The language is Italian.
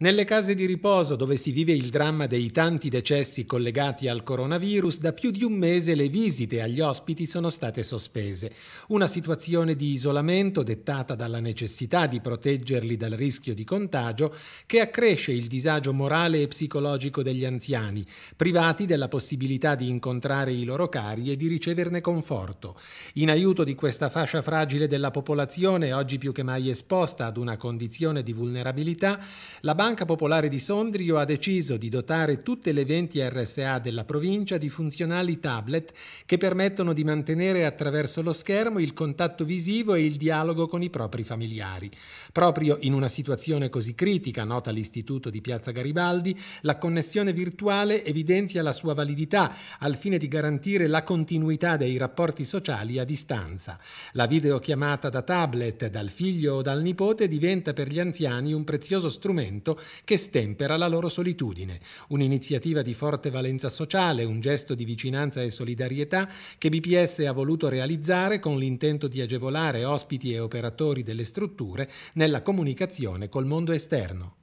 Nelle case di riposo dove si vive il dramma dei tanti decessi collegati al coronavirus, da più di un mese le visite agli ospiti sono state sospese. Una situazione di isolamento dettata dalla necessità di proteggerli dal rischio di contagio che accresce il disagio morale e psicologico degli anziani, privati della possibilità di incontrare i loro cari e di riceverne conforto. In aiuto di questa fascia fragile della popolazione, oggi più che mai esposta ad una condizione di vulnerabilità, la banca Banca Popolare di Sondrio ha deciso di dotare tutte le 20 RSA della provincia di funzionali tablet che permettono di mantenere attraverso lo schermo il contatto visivo e il dialogo con i propri familiari. Proprio in una situazione così critica, nota l'Istituto di Piazza Garibaldi, la connessione virtuale evidenzia la sua validità al fine di garantire la continuità dei rapporti sociali a distanza. La videochiamata da tablet dal figlio o dal nipote diventa per gli anziani un prezioso strumento che stempera la loro solitudine. Un'iniziativa di forte valenza sociale, un gesto di vicinanza e solidarietà che BPS ha voluto realizzare con l'intento di agevolare ospiti e operatori delle strutture nella comunicazione col mondo esterno.